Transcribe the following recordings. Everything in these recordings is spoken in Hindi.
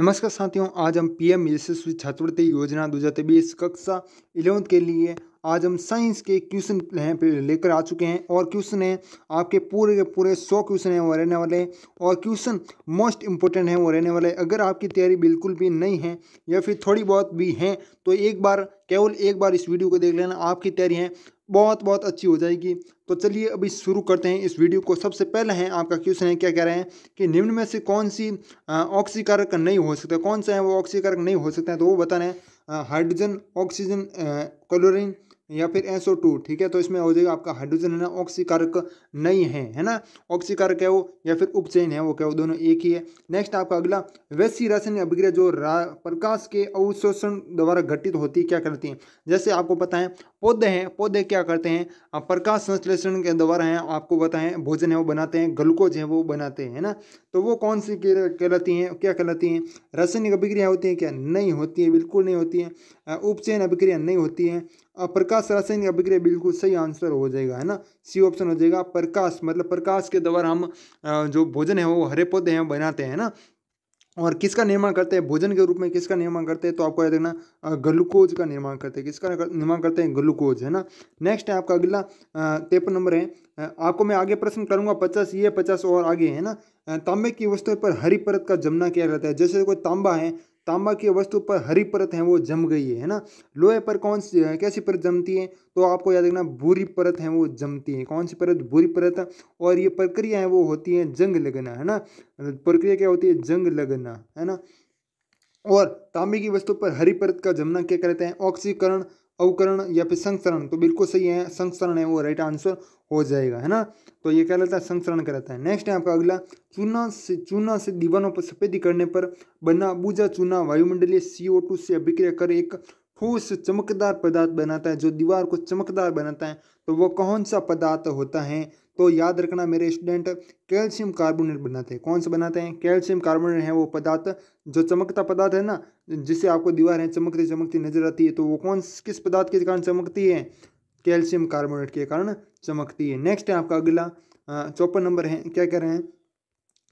नमस्कार साथियों आज हम पी एम यशस्वी छात्रवृत्ति योजना दो हज़ार कक्षा इलेवंथ के लिए आज हम साइंस के क्वेश्चन लेकर आ चुके हैं और क्वेश्चन हैं आपके पूरे के पूरे सौ क्वेश्चन हैं वो रहने वाले और क्वेश्चन मोस्ट इंपॉर्टेंट हैं वो रहने वाले अगर आपकी तैयारी बिल्कुल भी नहीं है या फिर थोड़ी बहुत भी हैं तो एक बार केवल एक बार इस वीडियो को देख लेना आपकी तैयारी है बहुत बहुत अच्छी हो जाएगी तो चलिए अभी शुरू करते हैं इस वीडियो को सबसे पहले है आपका क्वेश्चन है क्या कह रहे हैं कि निम्न में से कौन सी ऑक्सीकारक नहीं हो सकता कौन सा है वो ऑक्सीकारक नहीं हो सकता है तो वो बता रहे हैं हाइड्रोजन ऑक्सीजन क्लोरिन या फिर एसओ टू ठीक है तो इसमें हो जाएगा आपका हाइड्रोजन है ना ऑक्सीकारक नहीं है है ना ऑक्सीकारक है वो या फिर उपचैन है वो क्या वो दोनों एक ही है नेक्स्ट आपका अगला वैसी रासायनिक अभिक्रिया जो प्रकाश के अवशोषण द्वारा घटित होती है क्या करती है जैसे आपको पता है पौधे हैं पौधे क्या करते हैं प्रकाश संश्लेषण के द्वारा हैं आपको बताएं भोजन है वो बनाते हैं ग्लूकोज है वो बनाते हैं ना तो वो कौन सी कहलाती हैं क्या कहलाती हैं रासायनिक अभिक्रिया होती है क्या नहीं होती है बिल्कुल नहीं होती है उपचयन अभिक्रिया नहीं होती है प्रकाश रासायनिक अभिक्रिया बिल्कुल सही आंसर हो जाएगा है ना सी ऑप्शन हो जाएगा प्रकाश मतलब प्रकाश के द्वारा हम जो भोजन है वो हरे पौधे हैं बनाते हैं ना और किसका निर्माण करते हैं भोजन के रूप में किसका निर्माण करते हैं तो आपको याद रखना ग्लूकोज का निर्माण करते हैं किसका निर्माण करते हैं ग्लूकोज है ना नेक्स्ट है आपका अगला तेपन नंबर है आपको मैं आगे प्रश्न करूंगा पचास ये पचास और आगे है ना तांबे की वस्तु पर हरी परत का जमना किया रहता है जैसे कोई तांबा है तांबा की वस्तु पर हरी परत है वो जम गई है ना लोहे पर कौन सी कैसी परत जमती है तो आपको याद रखना बुरी परत है वो जमती है कौन सी परत बुरी परत और ये प्रक्रिया है वो होती है जंग लगना है ना प्रक्रिया क्या होती है जंग लगना है ना और तांबे की वस्तु पर हरी परत का जमना क्या कहते हैं ऑक्सीकरण अवकरण या फिर संस्करण तो बिल्कुल सही है संस्करण है वो राइट आंसर हो जाएगा है ना तो ये क्या रहता है संसरण कहलाता है नेक्स्ट है आपका अगला चूना से चूना से दीवानों पर सफेदी करने पर बना बूझा चूना वायुमंडलीय सीओ टू से अभिक्रिया कर एक ठोस चमकदार पदार्थ बनाता है जो दीवार को चमकदार बनाता है तो वो कौन सा पदार्थ होता है तो याद रखना मेरे स्टूडेंट कैल्शियम कार्बोनेट बनाते हैं कौन सा बनाते हैं कैल्शियम कार्बोनेट है वो पदार्थ जो चमकता पदार्थ है ना जिसे आपको दीवार है चमकती चमकती नजर आती है तो वो कौन किस पदार्थ के कारण चमकती है कैल्शियम कार्बोनेट के कारण चमकती है नेक्स्ट है आपका अगला चौपन नंबर है क्या कह रहे हैं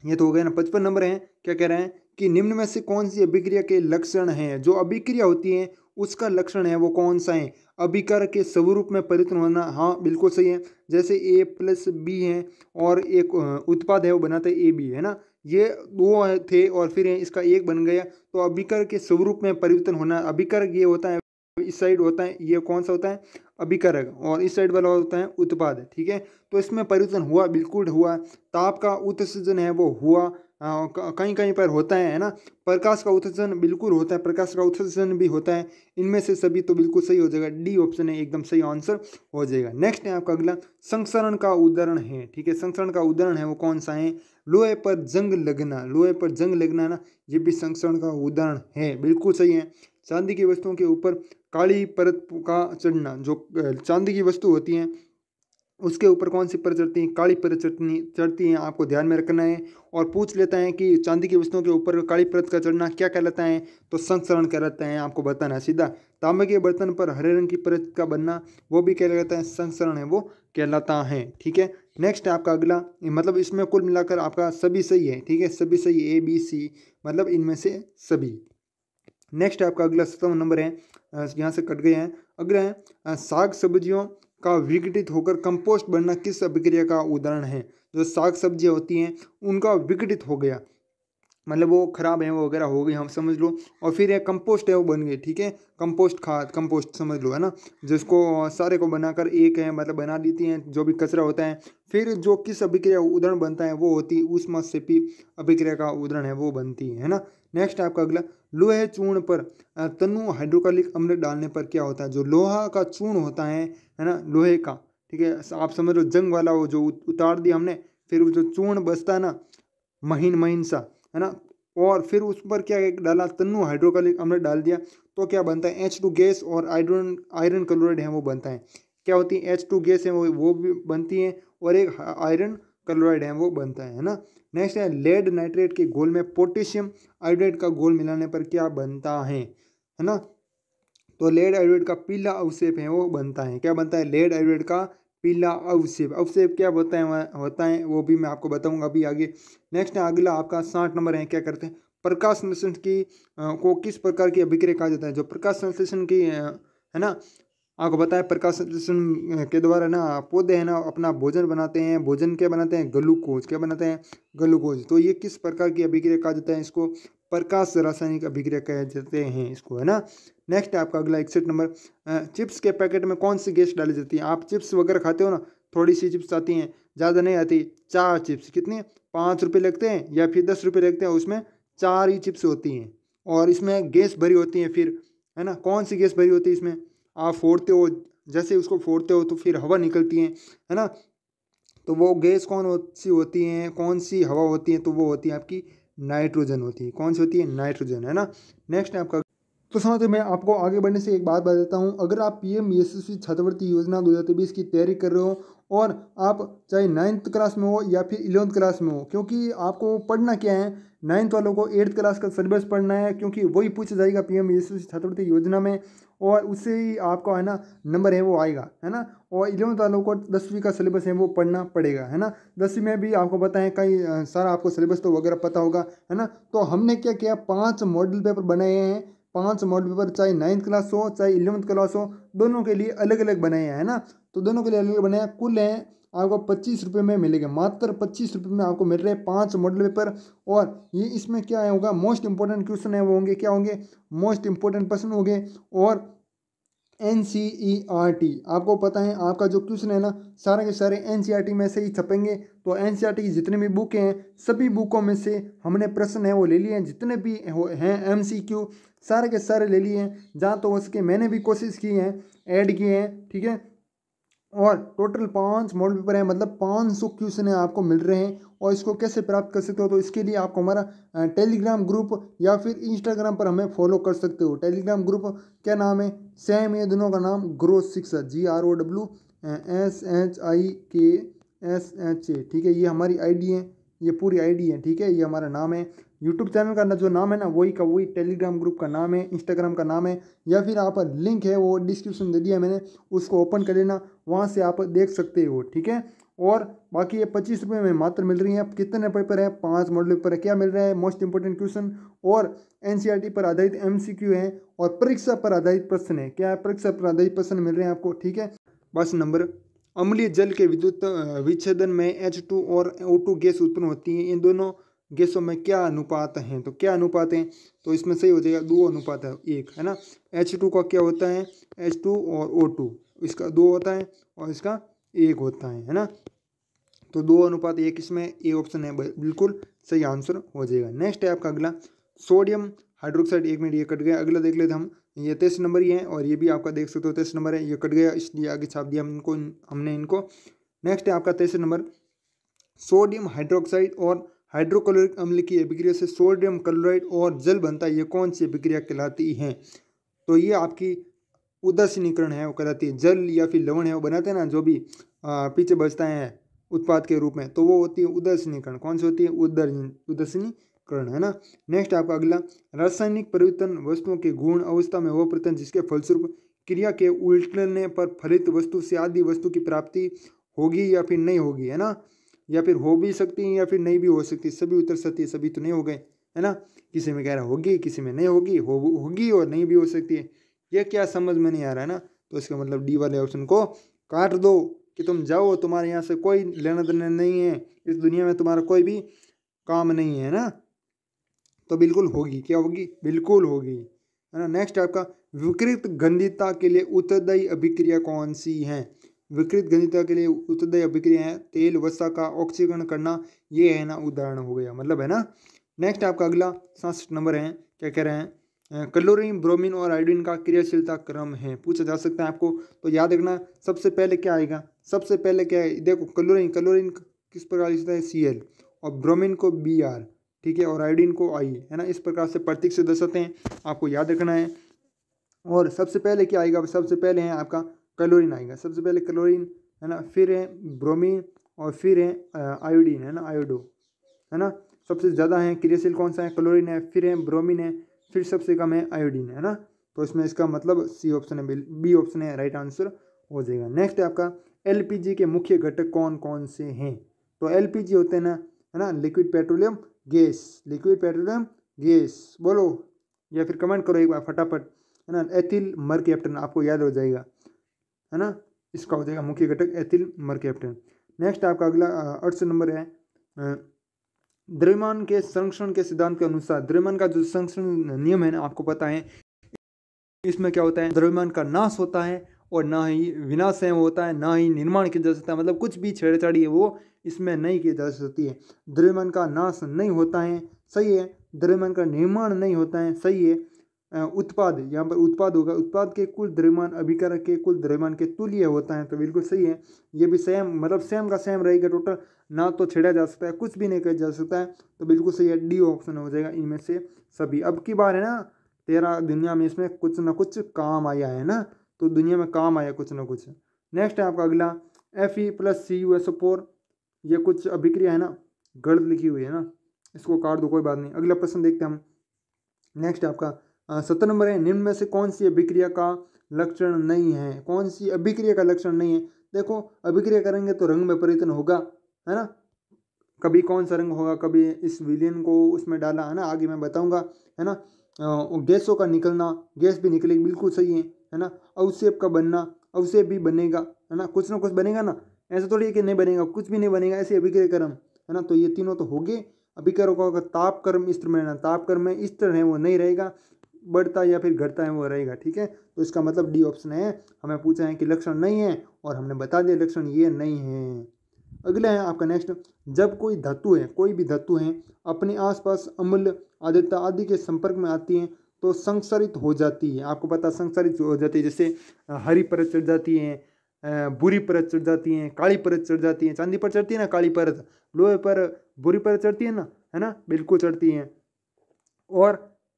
ये तो हो गया ना पचपन नंबर है क्या कह रहे हैं कि निम्न में से कौन सी अभिक्रिया के लक्षण हैं जो अभिक्रिया होती है उसका लक्षण है वो कौन सा है अभिकर के स्वरूप में परिवर्तन होना हाँ बिल्कुल सही है जैसे ए प्लस बी है और एक उत्पाद है वो बनाते ए बी है ना ये दो थे और फिर इसका एक बन गया तो अभिकर के स्वरूप में परिवर्तन होना अभिकर ये होता है इस साइड होता है ये कौन सा होता है अभिकारक और इस साइड वाला होता है उत्पाद ठीक है तो इसमें परिवर्तन हुआ बिल्कुल हुआ ताप का उत्सर्जन है वो हुआ कहीं कहीं पर होता है है ना प्रकाश का उत्सर्जन बिल्कुल होता है प्रकाश का उत्सर्जन भी होता है इनमें से सभी तो बिल्कुल सही हो जाएगा डी ऑप्शन है एकदम सही आंसर हो जाएगा नेक्स्ट है आपका अगला संसरण का उदाहरण है ठीक है संसरण का उदाहरण है वो कौन सा है लोहे पर जंग लगना लोहे पर जंग लगना ना ये भी संसरण का उदाहरण है बिल्कुल सही है चांदी की वस्तुओं के ऊपर काली परत का चढ़ना जो चांदी की वस्तु होती हैं उसके ऊपर कौन सी परत चढ़ती हैं काली परत चढ़नी चढ़ती हैं आपको ध्यान में रखना है और पूछ लेता है कि चांदी की वस्तुओं के ऊपर काली परत का चढ़ना क्या कहलाता है तो संस्करण कहलाता है आपको बताना है सीधा तांबे के बर्तन पर हरे रंग की परत का बनना वो भी क्या कहलाता है संस्करण है वो कहलाता है ठीक है नेक्स्ट है आपका अगला मतलब इसमें कुल मिलाकर आपका सभी सही है ठीक है सभी सही ए बी सी मतलब इनमें से सभी नेक्स्ट आपका अगला सत्रह नंबर है यहाँ से कट गए हैं अग्रह साग सब्जियों का विघटित होकर कंपोस्ट बनना किस अभिक्रिया का उदाहरण है जो साग सब्जियाँ होती हैं उनका विघटित हो गया मतलब वो खराब है वो वगैरह हो गई हम समझ लो और फिर ये कंपोस्ट है वो बन गए ठीक है कंपोस्ट खाद कंपोस्ट समझ लो है ना जिसको सारे को बनाकर एक है मतलब बना देती हैं जो भी कचरा होता है फिर जो किस अभिक्रिया उदाहरण बनता है वो होती है उस मत से भी अभिक्रिया का उदाहरण है वो बनती है ना नेक्स्ट आपका अगला लोहे चूर्ण पर तनु हाइड्रोक्लिक अम्ल डालने पर क्या होता है जो लोहा का चूर्ण होता है है ना लोहे का ठीक है आप समझ लो जंग वाला वो जो उतार दिया हमने फिर वो जो चूर्ण बसता है ना महीन महीन सा है ना और फिर उस पर क्या डाला तनु हाइड्रोक्लिक अम्ल डाल दिया तो क्या बनता है एच टू गैस और आयरन आयरन क्लोराइड है वो बनता है क्या होती है एच टू गैस है वो वो भी बनती है और एक आयरन क्लोराइड है वो बनता है है ना नेक्स्ट है लेड नाइट्रेट के घोल में पोटेशियम आयोडेट का घोल मिलाने पर क्या बनता है है ना तो लेड आयुर्वेद का पीला अवशेप है वो बनता है क्या बनता है लेड आयुर्वेद का पीला अवशेप अवशेप क्या होता है होता है वो भी मैं आपको बताऊंगा अभी आगे नेक्स्ट है अगला आपका साठ नंबर है क्या करते हैं प्रकाश संश्लेषण की आ, को किस प्रकार की अभिक्रिया कहा जाता है जो प्रकाश संश्लेषण की है ना आपको बताया प्रकाश के द्वारा ना पौधे है ना अपना भोजन बनाते हैं भोजन क्या बनाते हैं ग्लूकोज क्या बनाते हैं ग्लूकोज तो ये किस प्रकार की अभिक्रिया कहा जाता है इसको प्रकाश रासायनिक अभिक्रिया कह जाते हैं इसको है ना नेक्स्ट आपका अगला इकसठ नंबर चिप्स के पैकेट में कौन सी गैस डाली जाती है आप चिप्स वगैरह खाते हो ना थोड़ी सी चिप्स आती हैं ज़्यादा नहीं आती चार चिप्स कितनी पाँच रुपये लगते हैं या फिर दस रुपये लगते हैं उसमें चार ही चिप्स होती हैं और इसमें गैस भरी होती है फिर है ना कौन सी गैस भरी होती है इसमें आप फोड़ते हो जैसे उसको फोड़ते हो तो फिर हवा निकलती है है ना तो वो गैस कौन सी होती है कौन सी हवा होती है तो वो होती है आपकी नाइट्रोजन होती है कौन सी होती है नाइट्रोजन है ना नेक्स्ट है आपका तो समझो मैं आपको आगे बढ़ने से एक बात बताता हूँ अगर आप पी एम छात्रवृत्ति योजना दो हज़ार बीस की तैयारी कर रहे हो और आप चाहे नाइन्थ क्लास में हो या फिर इलेवंथ क्लास में हो क्योंकि आपको पढ़ना क्या है नाइन्थ वालों को एट्थ क्लास का सिलेबस पढ़ना है क्योंकि वही पूछा जाएगा पी एम छात्रवृत्ति योजना में और उससे ही आपका है ना नंबर है वो आएगा है ना और इलेवंथ वालों को दसवीं का सिलेबस है वो पढ़ना पड़ेगा है ना दसवीं में भी आपको बताएं कई सारा आपको सिलेबस तो वगैरह पता होगा है ना तो हमने क्या किया पाँच मॉडल पेपर बनाए हैं पांच मॉडल पेपर चाहे नाइन्थ क्लास हो चाहे इलेवंथ क्लास हो दोनों के लिए अलग अलग बनाए हैं है ना तो दोनों के लिए अलग अलग बनाए कुल हैं आपको पच्चीस रुपये में मिलेगा मात्र पच्चीस रुपये में आपको मिल रहे हैं पाँच मॉडल पेपर और ये इसमें क्या होगा मोस्ट इंपॉर्टेंट क्वेश्चन है वो होंगे क्या होंगे मोस्ट इंपॉर्टेंट प्रश्न होंगे और N C E R T आपको पता है आपका जो क्वेश्चन है ना सारे के सारे एन सी आर टी में से ही छपेंगे तो एन सी आर टी की जितनी भी बुकें हैं सभी बुकों में से हमने प्रश्न है वो ले लिए हैं जितने भी हैं एम सी क्यू सारे के सारे ले लिए हैं जहाँ तो हो सके मैंने भी कोशिश की है ऐड किए हैं ठीक है और टोटल पाँच मॉडल पेपर हैं मतलब पाँच सौ क्वेश्चन आपको मिल रहे हैं और इसको कैसे प्राप्त कर सकते हो तो इसके लिए आपको हमारा टेलीग्राम ग्रुप या फिर इंस्टाग्राम पर हमें फॉलो कर सकते हो टेलीग्राम ग्रुप क्या नाम है सेम ये दोनों का नाम ग्रो शिक्षा G R O W S H I K S H A ठीक है ये हमारी आईडी है ये पूरी आईडी है ठीक है ये हमारा नाम है यूट्यूब चैनल का जो नाम है ना वही का वही टेलीग्राम ग्रुप का नाम है इंस्टाग्राम का नाम है या फिर आप लिंक है वो डिस्क्रिप्शन दे दिया मैंने उसको ओपन कर लेना वहाँ से आप देख सकते हो ठीक है और बाकी ये पच्चीस रुपये में मात्र मिल रही हैं कितने पेपर हैं पांच मॉडल पेपर है क्या मिल रहा है मोस्ट इंपॉर्टेंट क्वेश्चन और एनसीईआरटी e पर आधारित एमसीक्यू है और परीक्षा पर आधारित प्रश्न है क्या परीक्षा पर आधारित प्रश्न मिल रहे हैं आपको ठीक है बस नंबर अम्लीय जल के विद्युत विच्छेदन में एच टू और ओ टू गैस उत्पन्न होती है इन दोनों गैसों में क्या अनुपात हैं तो क्या अनुपात हैं तो इसमें सही हो जाएगा दो अनुपात है एक है ना एच टू का क्या होता है एच टू और ओ टू इसका दो होता है और इसका एक होता है है ना तो दो अनुपात एक इसमें ए ऑप्शन है बिल्कुल सही आंसर हो जाएगा नेक्स्ट है आपका अगला सोडियम हाइड्रोक्साइड एक मिनट ये कट गया अगला देख लेते हम ये तेईस नंबर ही है और ये भी आपका देख सकते हो तेईस नंबर है ये कट गया इसलिए आगे छाप दिया हमको हमने इनको नेक्स्ट है आपका तेईस नंबर सोडियम हाइड्रोक्साइड और हाइड्रोक्लोरिक अम्ल की अभिक्रिया से सोडियम क्लोराइड और जल बनता है ये कौन सी अभिक्रिया कहलाती है तो ये आपकी उदासीनीकरण है वो कहलाती है जल या फिर लवण है वो बनाते हैं ना जो भी आ, पीछे बचता है उत्पाद के रूप में तो वो होती है उदासीनीकरण कौन सी होती है उदर उदासीनीकरण है ना नेक्स्ट आपका अगला रासायनिक परिवर्तन वस्तुओं के गुण अवस्था में वो प्रतन जिसके फलस्वरूप क्रिया के उल्टने पर फलित वस्तु से आदि वस्तु की प्राप्ति होगी या फिर नहीं होगी है ना या फिर हो भी सकती हैं या फिर नहीं भी हो सकती सभी उतर सकती सभी तो नहीं हो गए है ना किसी में कह रहा होगी किसी में नहीं होगी हो होगी और नहीं भी हो सकती है यह क्या समझ में नहीं आ रहा है ना तो इसका मतलब डी वाले ऑप्शन को काट दो कि तुम जाओ तुम्हारे यहाँ से कोई लेना देना नहीं है इस दुनिया में तुम्हारा कोई भी काम नहीं है ना तो बिल्कुल होगी क्या होगी बिल्कुल होगी है ना नेक्स्ट आपका विकृत गंधिता के लिए उत्तरदायी अभिक्रिया कौन सी है विकृत गणिता के लिए उत्तरदय अभिक्रिया है तेल वसा का ऑक्सीकरण करना ये है ना उदाहरण हो गया मतलब है ना नेक्स्ट आपका अगला सासठ नंबर है क्या कह रहे हैं क्लोरीन ब्रोमीन और आयोडीन का क्रियाशीलता क्रम है पूछा जा सकता है आपको तो याद रखना सबसे पहले क्या आएगा सबसे पहले क्या है देखो क्लोरीन क्लोरीन किस प्रकार लिखता है सी एल और ब्रोमीन को बी आर ठीक है और आयोडीन को आई है ना इस प्रकार से प्रतीक से दर्शाते हैं आपको याद रखना है और सबसे पहले क्या आएगा सबसे पहले है आपका क्लोरीन आएगा सबसे पहले क्लोरीन है ना फिर है ब्रोमीन और फिर है आयोडीन है ना आयोडो है ना सबसे ज़्यादा है क्रियाशील कौन सा है क्लोरीन है फिर है ब्रोमीन है फिर सबसे कम है आयोडीन है ना तो इसमें इसका मतलब सी ऑप्शन है बी ऑप्शन है राइट आंसर हो जाएगा नेक्स्ट है आपका एल के मुख्य घटक कौन कौन से हैं तो एल होते हैं ना है ना liquid petroleum gas liquid petroleum gas बोलो या फिर कमेंट करो एक बार फटाफट है ना एथिल मर कैप्टन आपको याद हो जाएगा है ना इसका हो जाएगा मुख्य घटक एथिल मरकेप्टन नेक्स्ट आपका अगला अड़सठ नंबर है द्रव्यमान के संरक्षण के सिद्धांत के अनुसार द्रव्यमान का जो संरक्षण नियम है ना आपको पता है इसमें क्या होता है द्रव्यमान का नाश होता है और ना ही विनाश है होता है ना ही निर्माण किया जा सकता है मतलब कुछ भी छेड़छाड़ी है वो इसमें नहीं की जा सकती है द्रव्यमान का नाश नहीं होता है सही है द्रव्यमान का निर्माण नहीं होता है सही है उत्पाद यहाँ पर उत्पाद होगा उत्पाद के कुल द्रव्यमान अभिकारक के कुल द्रव्यमान के तुल्य होता है तो बिल्कुल सही है ये भी सेम मतलब सेम का सेम रहेगा टोटल ना तो छेड़ा जा सकता है कुछ भी नहीं कहा जा सकता है तो बिल्कुल सही है डी ऑप्शन हो जाएगा इनमें से सभी अब की बार है ना तेरा दुनिया में इसमें कुछ ना कुछ काम आया है ना तो दुनिया में काम आया कुछ ना कुछ नेक्स्ट है आपका अगला F E plus C U S four ये कुछ अभिक्रिया है ना गलत लिखी हुई है ना इसको काट दो कोई बात नहीं अगला प्रश्न देखते हैं हम नेक्स्ट आपका सत्रह नंबर है निम्न में से कौन सी अभिक्रिया का लक्षण नहीं है कौन सी अभिक्रिया का लक्षण नहीं है देखो अभिक्रिया करेंगे तो रंग में परिवर्तन होगा है ना कभी कौन सा रंग होगा कभी इस विलियन को उसमें डाला है ना आगे मैं बताऊंगा है ना गैसों का निकलना गैस भी निकलेगी बिल्कुल सही है है ना अवसेप का बनना अवसेप भी बनेगा है ना कुछ ना कुछ बनेगा ना ऐसा थोड़ी है कि नहीं बनेगा कुछ भी नहीं बनेगा ऐसे अभिक्रिय कर्म है ना तो ये तीनों तो हो गए अभिक्रिया का ताप कर्म इस में ना ताप कर्म में इस तरह है वो नहीं रहेगा बढ़ता है या फिर घटता है वो रहेगा ठीक है तो इसका मतलब डी ऑप्शन है हमें पूछा है कि लक्षण नहीं है और हमने बता दिया लक्षण ये नहीं है अगला है आपका नेक्स्ट जब कोई धातु है कोई भी धातु है अपने आसपास अम्ल आदित्य आदि के संपर्क में आती है तो संसरित हो जाती है आपको पता संसरित हो जाती है जैसे हरी परत चढ़ जाती है बुरी परत चढ़ जाती है काली परत चढ़ जाती है चांदी पर चढ़ती है ना काली परत लोहे पर बुरी परत चढ़ती है ना है ना बिल्कुल चढ़ती है और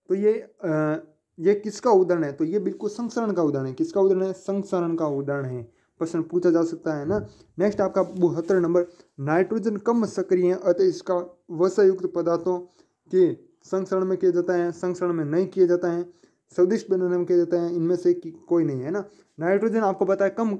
तो ये आ, ये किसका उदाहरण है तो ये बिल्कुल संसरण का उदाहरण है किसका उदाहरण है संसरण का उदाहरण है प्रश्न पूछा जा सकता है ना नेक्स्ट आपका बहत्तर नंबर नाइट्रोजन कम सक्रिय है अतः इसका वसायुक्त पदार्थों के संसरण में किया जाता है संसरण में नहीं किया जाता है स्वदिष्ट बनाने में किया जाता है इनमें से कोई नहीं है ना नाइट्रोजन आपको पता है कम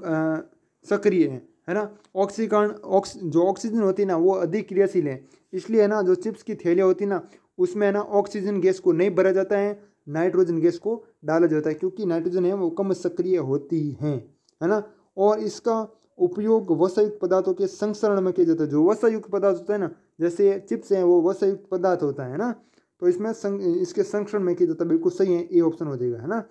सक्रिय है है ना ऑक्सीकरण ऑक्स जो ऑक्सीजन होती है ना वो अधिक क्रियाशील है इसलिए है ना जो चिप्स की थैलियाँ होती है ना उसमें है ना ऑक्सीजन गैस को नहीं भरा जाता है नाइट्रोजन गैस को डाला जाता है क्योंकि नाइट्रोजन है वो कम सक्रिय होती हैं है ना और इसका उपयोग वसायुक्त पदार्थों के संसरण में किया जाता है जो वसायुक्त पदार्थ होता है ना जैसे चिप्स हैं वो वसायुक्त पदार्थ होता है ना तो इसमें संग, इसके संरक्षण में किया जाता है बिल्कुल सही है ए ऑप्शन हो जाएगा है ना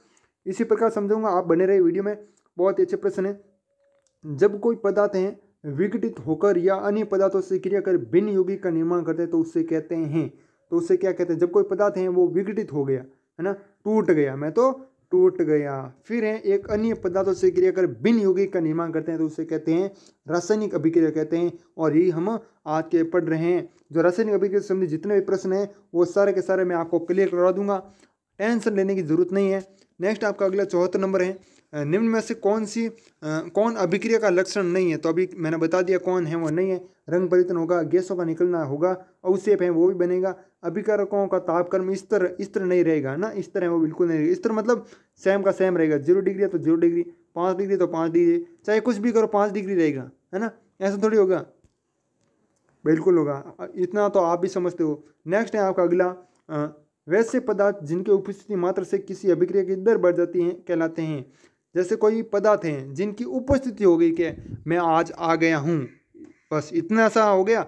इसी प्रकार समझूंगा आप बने रहे वीडियो में बहुत ही अच्छे प्रश्न है जब कोई पदार्थ हैं विघटित होकर या अन्य पदार्थों से क्रिया कर भिन्न योगी का निर्माण करते हैं तो उससे कहते हैं तो उसे क्या कहते हैं जब कोई पदार्थ है वो विघटित हो गया है ना टूट गया मैं तो टूट गया फिर है एक अन्य पदार्थों से क्रिया कर बिन यौगिक का निर्माण करते हैं तो उसे कहते हैं रासायनिक अभिक्रिया कहते हैं और यही हम आज के पढ़ रहे हैं जो रासायनिक अभिक्रिया से संबंधित जितने भी प्रश्न हैं वो सारे के सारे मैं आपको क्लियर करवा दूंगा टेंशन लेने की जरूरत नहीं है नेक्स्ट आपका अगला चौहत्तर नंबर है निम्न में से कौन सी कौन अभिक्रिया का लक्षण नहीं है तो अभी मैंने बता दिया कौन है वो नहीं है रंग परिवर्तन होगा गैसों का निकलना होगा अवसेप है वो भी बनेगा अभिकारकों का तापक्रम इस तरह इस तरह नहीं रहेगा ना इस तरह वो बिल्कुल नहीं रहेगा इस तरह मतलब सेम का सेम रहेगा जीरो डिग्री है तो जीरो डिग्री पाँच डिग्री तो पाँच डिग्री चाहे कुछ भी करो पाँच डिग्री रहेगा है ना ऐसा थोड़ी होगा बिल्कुल होगा इतना तो आप भी समझते हो नेक्स्ट है आपका अगला वैसे पदार्थ जिनके उपस्थिति मात्र से किसी अभिक्रिया की दर बढ़ जाती है कहलाते हैं जैसे कोई पदार्थ हैं जिनकी उपस्थिति हो गई कि मैं आज आ गया हूँ बस इतना सा हो गया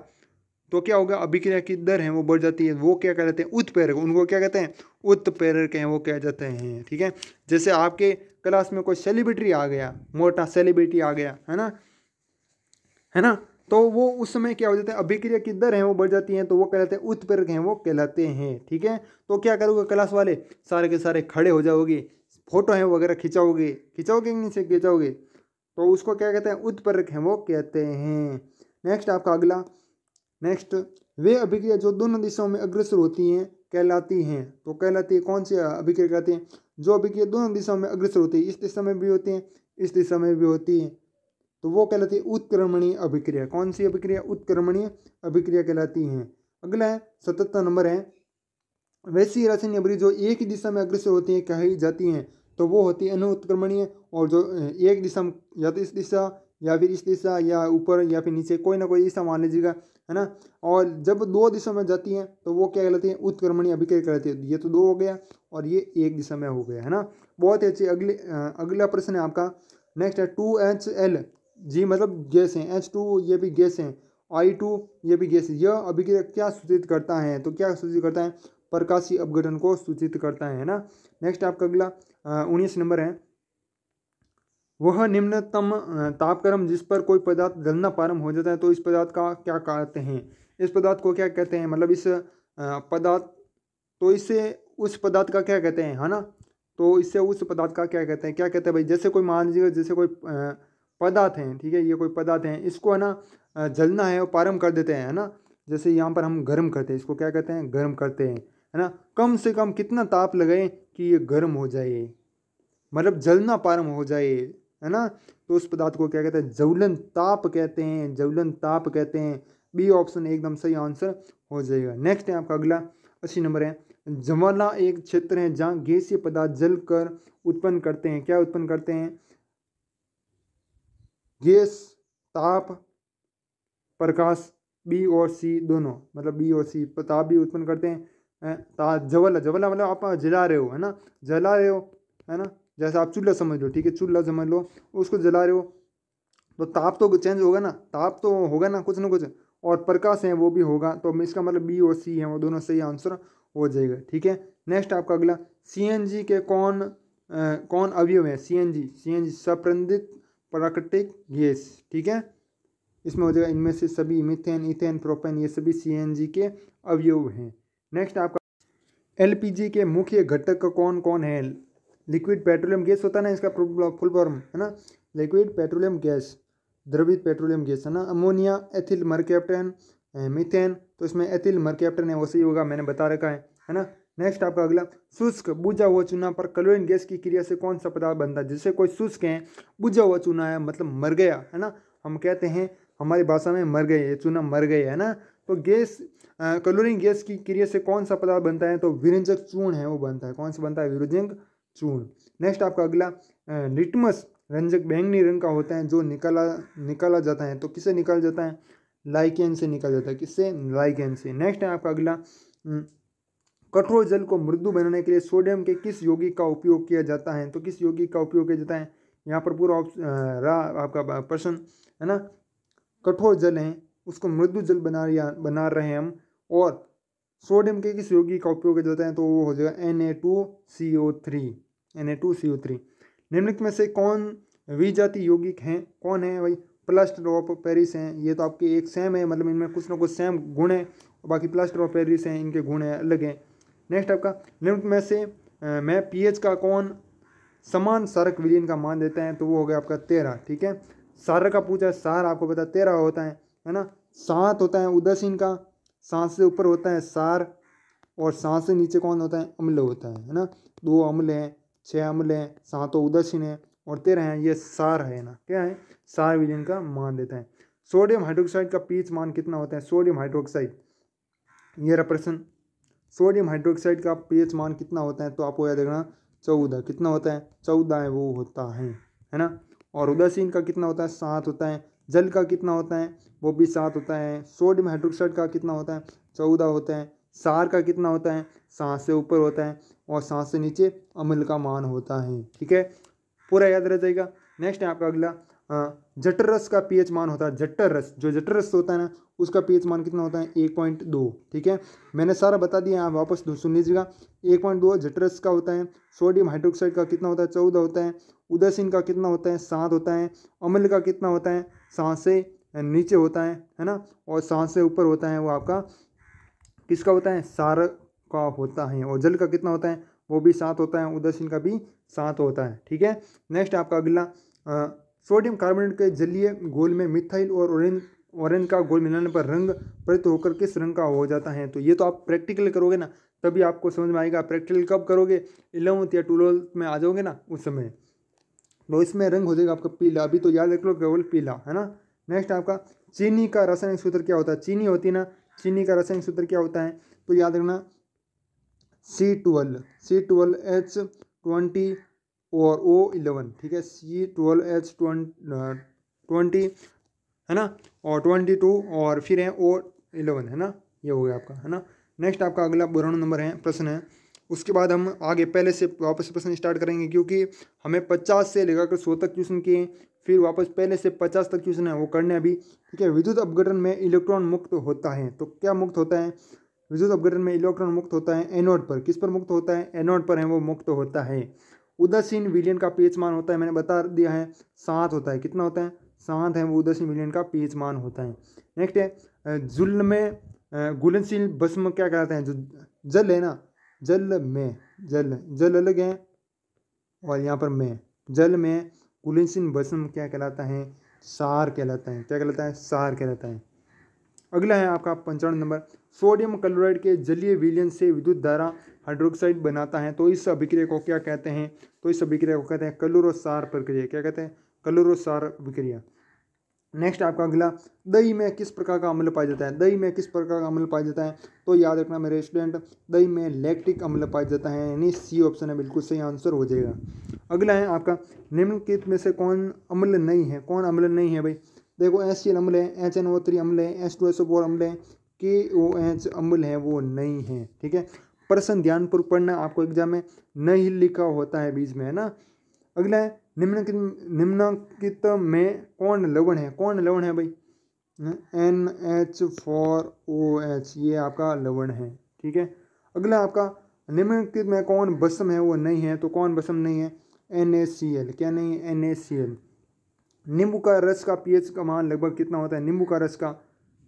तो क्या होगा अभिक्रिया की दर है वो बढ़ जाती है वो क्या कहते हैं उत्प्रेरक उनको क्या कहते हैं उत्प्रेरक हैं वो कह जाते हैं ठीक है जैसे आपके क्लास में कोई सेलिब्रिटी आ गया मोटा सेलिब्रिटी आ गया है ना है ना तो वो उस समय क्या हो जाता है अभिक्रिया की दर है वो बढ़ जाती है तो वो कहलाते हैं उत्प्रेरक हैं वो कहलाते हैं ठीक है तो क्या करोगे क्लास वाले सारे के सारे खड़े हो जाओगे फोटो हैं वगैरह खिंचाओगे खिंचाओगे नीचे खिंचाओगे तो उसको क्या कहते हैं है वो कहते हैं नेक्स्ट आपका अगला नेक्स्ट वे अभिक्रिया जो दोनों दिशाओं में अग्रसर होती हैं कहलाती हैं तो कहलाती है कौन सी अभिक्रिया कहते हैं जो अभिक्रिया दोनों दिशाओं में अग्रसर होती है इस दिशा में भी होती हैं इस दिशा में भी होती हैं तो वो कहलाती है उत्क्रमणीय अभिक्रिया कौन सी अभिक्रिया उत्क्रमणीय अभिक्रिया कहलाती हैं अगला है सतहत्तर नंबर है वैसी रासायनिक अभिक्रिया जो एक ही दिशा में अग्रसर होती हैं कही जाती हैं तो वो होती है अनुत्क्रमणीय और जो एक दिशा या तो इस दिशा या फिर इस दिशा या ऊपर या फिर नीचे कोई ना कोई दिशा मान लीजिएगा है ना और जब दो दिशा में जाती हैं तो वो क्या कहलाती है उत्क्रमणीय अभिक्रिया कहलाती है ये तो दो हो गया और ये एक दिशा में हो गया है ना बहुत ही अच्छी अगले अगला प्रश्न है आपका नेक्स्ट है टू एच एल जी मतलब गैस हैं एच टू ये भी गैस हैं आई टू ये भी गैस यह अभिक्रिया क्या सूचित करता है तो क्या सूचित करता है प्रकाशीय अपघटन को सूचित करता है ना नेक्स्ट आपका अगला उन्नीस नंबर है वह निम्नतम तापक्रम जिस पर कोई पदार्थ गलना प्रारंभ हो जाता है तो इस पदार्थ का क्या कहते हैं इस पदार्थ को क्या कहते हैं मतलब इस पदार्थ तो इसे उस पदार्थ का क्या कहते हैं है ना तो इससे उस पदार्थ का क्या कहते हैं क्या कहते हैं भाई जैसे कोई मान लीजिए जैसे कोई पदार्थ हैं ठीक है ये कोई पदार्थ हैं इसको है ना जलना है और प्रारंभ कर देते हैं है ना जैसे यहाँ पर हम गर्म करते हैं इसको क्या कहते हैं गर्म करते हैं है ना कम से कम कितना ताप लगाएं कि ये गर्म हो जाए मतलब जलना प्रारंभ हो जाए है ना तो उस पदार्थ को क्या कहते हैं जवलन ताप कहते हैं जवलन ताप कहते हैं बी ऑप्शन एकदम सही आंसर हो जाएगा नेक्स्ट है आपका अगला अस्सी नंबर है जमला एक क्षेत्र है जहाँ गैसीय पदार्थ जल कर उत्पन्न करते हैं क्या उत्पन्न करते हैं गैस ताप प्रकाश बी और सी दोनों मतलब बी और सी ताप भी उत्पन्न करते हैं तो जवला जवला मतलब आप जला रहे हो है ना जला रहे हो है ना जैसे आप चूल्हा समझ लो ठीक है चूल्हा समझ लो उसको जला रहे हो तो ताप तो चेंज होगा ना ताप तो होगा ना कुछ ना कुछ और प्रकाश है वो भी होगा तो इसका मतलब बी और सी है वो दोनों सही आंसर हो जाएगा ठीक है नेक्स्ट आपका अगला सी के कौन आ, कौन अवयव है C N G C N G सप्रंदित प्राकृतिक गैस ठीक है इसमें हो जाएगा इनमें से सभी मिथेन इथेन प्रोपेन ये सभी सी एन जी के अवयव हैं नेक्स्ट आपका एलपीजी के मुख्य घटक कौन कौन है लिक्विड पेट्रोलियम गैस होता है ना इसका फुल फॉर्म है ना लिक्विड पेट्रोलियम गैस द्रवित पेट्रोलियम गैस है ना अमोनिया एथिल मर्कैप्टन मिथेन तो इसमें एथिल मर्कैप्टन है वो सही होगा मैंने बता रखा है है ना नेक्स्ट आपका अगला शुष्क बुझा हुआ चूना पर क्लोरीन गैस की क्रिया से कौन सा पदार्थ बनता है जैसे कोई शुष्क है बुझा हुआ चूना है मतलब मर गया है ना हम कहते हैं हमारी भाषा में मर गए ये चूना मर गए है ना तो गैस क्लोरीन गैस की क्रिया से कौन सा पदार्थ बनता है तो विरंजक चूर्ण है वो बनता है कौन सा बनता है विरंजक चूर्ण नेक्स्ट आपका अगला लिटमस रंजक बैंगनी रंग का होता है जो निकाला निकाला जाता है तो किससे निकाला जाता है लाइकेन से निकाला जाता है किससे लाइकेन से नेक्स्ट है आपका अगला कठोर जल को मृदु बनाने के लिए सोडियम के किस यौगिक का उपयोग किया जाता है तो किस यौगिक का उपयोग किया जाता है यहाँ पर पूरा रहा आपका प्रश्न है ना कठोर जल है उसको मृदु जल बना बना रहे हैं हम और सोडियम के किस यौगिक का उपयोग किया जाता है तो वो हो जाएगा N A two C O three N A two C O three निम्नलिखित में से कौन विजाति यौगिक हैं कौन है भाई प्लास्टर ऑफ पेरिस हैं ये तो आपके एक सेम है मतलब इनमें कुछ ना कुछ सेम गुण है बाकी प्लास्टर ऑफ पेरिस हैं इनके गुण हैं अलग हैं नेक्स्ट आपका निम्नलिखित में से मैं पीएच का कौन समान सारक विलीन का मान देता है तो वो हो गया आपका तेरह ठीक है सारक का पूछा सार आपको पता तेरह होता है है ना सात होता है उदासीन का सांस से ऊपर होता है सार और सांस से नीचे कौन होता है अम्ल होता है है ना दो अम्ल हैं छः अम्ल हैं सातों उदासीन है और तेरह हैं ये सार है ना क्या है सार विलीन का मान देता है सोडियम हाइड्रोक्साइड का पीच मान कितना होता है सोडियम हाइड्रोक्साइड ये रेप्रेशन सोडियम हाइड्रोक्साइड का पीएच मान कितना होता है तो आपको याद रखना चौदह कितना होता है चौदह है वो होता है है ना और उदासीन का कितना होता है सात होता है जल का कितना होता है वो भी सात होता है सोडियम हाइड्रोक्साइड का कितना होता है चौदह होता है सार का कितना होता है सांस से ऊपर होता है और सांस से नीचे अम्ल का मान होता है ठीक है पूरा याद रह जाएगा नेक्स्ट है आपका अगला जटर रस का पीएच मान होता है जटर रस जो जटर रस होता है ना उसका पीएच मान कितना होता है एक पॉइंट दो ठीक है मैंने सारा बता दिया आप वापस सुन लीजिएगा एक पॉइंट दो जटर रस का होता है सोडियम हाइड्रोक्साइड का कितना होता है चौदह होता है उदासीन का कितना होता है सात होता है अम्ल का कितना होता है सांस से नीचे होता है है ना और सांस से ऊपर होता है वो आपका किसका होता है सार का होता है और जल का कितना होता है वो भी सात होता है उदासीन का भी सात होता है ठीक है नेक्स्ट आपका अगला सोडियम कार्बोनेट के जलीय गोल में मिथाइल और ऑरेंज ऑरेंज का गोल मिलाने पर रंग प्रत होकर किस रंग का हो जाता है तो ये तो आप प्रैक्टिकल करोगे ना तभी आपको समझ में आएगा प्रैक्टिकल कब करोगे इलेवंथ या ट्वेल्थ में आ जाओगे ना उस समय तो इसमें रंग हो जाएगा आपका पीला अभी तो याद रख लो केवल पीला है ना नेक्स्ट आपका चीनी का रासायनिक सूत्र क्या होता है चीनी होती है ना चीनी का रासायनिक सूत्र क्या होता है तो याद रखना C twelve C twelve H twenty और ओ इलेवन ठीक है सी ट्वेल्व एच ट्वेंटी है ना और ट्वेंटी टू और फिर है ओ इलेवन है ना ये हो गया आपका है ना नेक्स्ट आपका अगला बुरा नंबर है प्रश्न है उसके बाद हम आगे पहले से वापस प्रश्न स्टार्ट करेंगे क्योंकि हमें पचास से लेकर सौ तक क्वेश्चन किए फिर वापस पहले से पचास तक क्वेश्चन है वो करने अभी ठीक है विद्युत अपघटन में इलेक्ट्रॉन मुक्त होता है तो क्या मुक्त होता है विद्युत अपघटन में इलेक्ट्रॉन मुक्त होता है एनोड पर किस पर मुक्त होता है एनोड पर है वो मुक्त होता है उदासीन विलियन का पीएच मान होता है मैंने बता दिया है सात होता है कितना होता है सात है वो उदासीन विलियन का पीएच मान होता है नेक्स्ट है जुल्म में गुलनशील भस्म क्या कहते हैं जो जल है ना जल में जल जल अलग है और यहाँ पर में जल में कुलिसिन बसम क्या कहलाता है सार कहलाता है क्या कहलाता है सार कहलाता है अगला है आपका पंचावन नंबर सोडियम क्लोराइड के जलीय विलियन से विद्युत धारा हाइड्रोक्साइड बनाता है तो इस अभिक्रिया को क्या कहते हैं तो इस अभिक्रिया को कहते हैं कलोरोसार प्रक्रिया क्या कहते हैं कलोरोसार अभिक्रिया नेक्स्ट आपका अगला दही में किस प्रकार का अम्ल पाया जाता है दही में किस प्रकार का अम्ल पाया जाता है तो याद रखना मेरे स्टूडेंट दही में लैक्टिक अम्ल पाया जाता है यानी सी ऑप्शन है बिल्कुल सही आंसर हो जाएगा अगला है आपका निम्नलिखित में से कौन अम्ल नहीं है कौन अम्ल नहीं है भाई देखो एस सी एल अम्ल है एच एन ओ थ्री अम्ल है S two S O four अम्ल है के ओ एच अम्ल है वो नहीं है ठीक है प्रश्न ध्यानपूर्वक पढ़ना आपको एग्जाम में नहीं लिखा होता है बीच में है ना अगला है निम्नकित में कौन लवण है कौन लवण है भाई N H four O H ये आपका लवण है ठीक है अगला आपका निम्नलिखित में कौन बसम है वो नहीं है तो कौन बसम नहीं है एन एस सी एल क्या नहीं है एन ए सी एल नींबू का रस का पीएच का मान लगभग कितना होता है नींबू का रस का